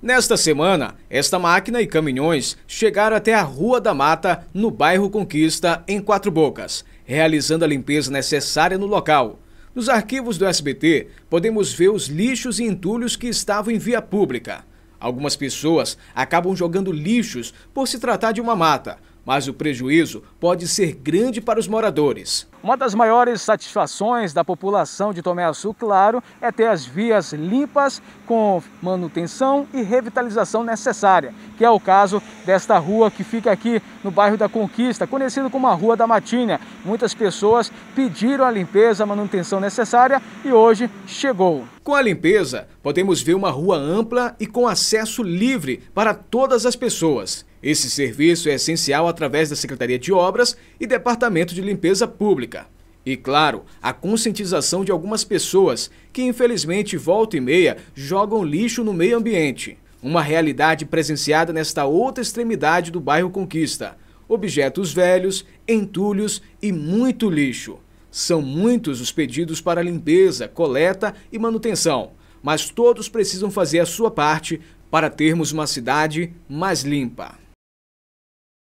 Nesta semana, esta máquina e caminhões chegaram até a Rua da Mata, no bairro Conquista, em Quatro Bocas, realizando a limpeza necessária no local. Nos arquivos do SBT, podemos ver os lixos e entulhos que estavam em via pública. Algumas pessoas acabam jogando lixos por se tratar de uma mata, mas o prejuízo pode ser grande para os moradores. Uma das maiores satisfações da população de Tomé Açu, claro, é ter as vias limpas com manutenção e revitalização necessária, que é o caso desta rua que fica aqui no bairro da Conquista, conhecido como a Rua da Matinha. Muitas pessoas pediram a limpeza, a manutenção necessária e hoje chegou. Com a limpeza, podemos ver uma rua ampla e com acesso livre para todas as pessoas. Esse serviço é essencial através da Secretaria de Obras e Departamento de Limpeza Pública. E claro, a conscientização de algumas pessoas que infelizmente volta e meia jogam lixo no meio ambiente. Uma realidade presenciada nesta outra extremidade do bairro Conquista. Objetos velhos, entulhos e muito lixo. São muitos os pedidos para limpeza, coleta e manutenção, mas todos precisam fazer a sua parte para termos uma cidade mais limpa.